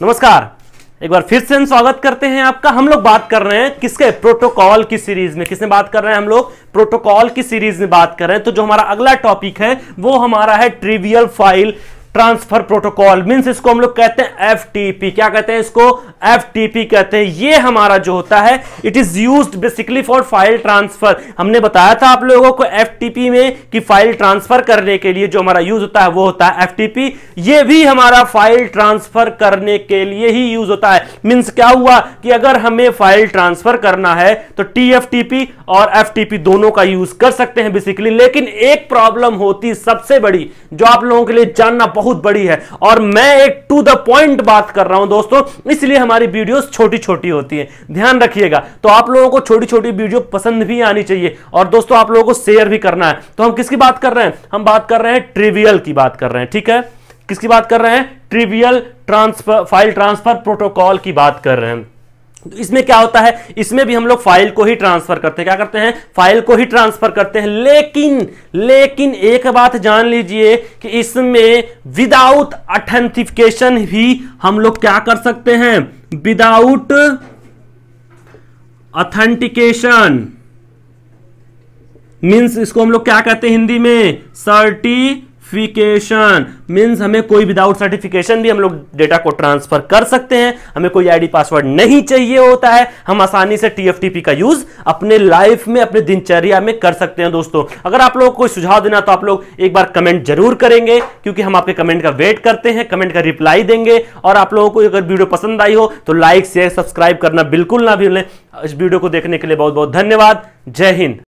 नमस्कार एक बार फिर से हम स्वागत करते हैं आपका हम लोग बात कर रहे हैं किसके प्रोटोकॉल की सीरीज में किसने बात कर रहे हैं हम लोग प्रोटोकॉल की सीरीज में बात कर रहे हैं तो जो हमारा अगला टॉपिक है वो हमारा है trivial file transfer protocol means इसको हम लोग कहते हैं एफटीपी क्या कहते हैं इसको एफटीपी कहते हैं ये हमारा जो होता है it is used basically for file transfer हमने बताया था आप लोगों को एफटीपी में कि फाइल ट्रांसफर करने के लिए जो हमारा यूज होता है वो होता है एफटीपी ये भी हमारा फाइल ट्रांसफर करने के लिए ही यूज होता है मीन्स क्या हुआ कि अगर हमें फाइल ट्रांसफर करना है तो टीएफटीपी और एफटीपी दोनों का यूज कर सकते हैं बेसिकली लेकिन एक प्रॉब्लम होती सबसे बड़ी जो आप लोगों के लिए जानना बहुत बहुत बड़ी है और मैं एक टू द पॉइंट बात कर रहा हूं दोस्तों इसलिए हमारी वीडियो छोटी छोटी होती है ध्यान रखिएगा तो आप लोगों को छोटी छोटी वीडियो पसंद भी आनी चाहिए और दोस्तों आप लोगों को शेयर भी करना है तो हम किसकी बात कर रहे हैं हम बात कर रहे हैं ट्रिवियल की बात कर रहे हैं ठीक है किसकी बात कर रहे हैं trivial transfer file transfer protocol की बात कर रहे हैं तो इसमें क्या होता है इसमें भी हम लोग फाइल को ही ट्रांसफर करते हैं क्या करते हैं फाइल को ही ट्रांसफर करते हैं लेकिन लेकिन एक बात जान लीजिए कि इसमें विदाउट अथेंटिफिकेशन भी हम लोग क्या कर सकते हैं विदाउट अथेंटिकेशन मीन्स इसको हम लोग क्या कहते हैं हिंदी में सर्टी सर्टिफिकेशन मीन्स हमें कोई विदाउट सर्टिफिकेशन भी हम लोग डेटा को ट्रांसफर कर सकते हैं हमें कोई आईडी पासवर्ड नहीं चाहिए होता है हम आसानी से टीएफटीपी का यूज अपने लाइफ में अपने दिनचर्या में कर सकते हैं दोस्तों अगर आप लोगों को कोई सुझाव देना तो आप लोग एक बार कमेंट जरूर करेंगे क्योंकि हम आपके कमेंट का वेट करते हैं कमेंट का रिप्लाई देंगे और आप लोगों को अगर वीडियो पसंद आई हो तो लाइक शेयर सब्सक्राइब करना बिल्कुल ना भूलें इस वीडियो को देखने के लिए बहुत बहुत धन्यवाद जय हिंद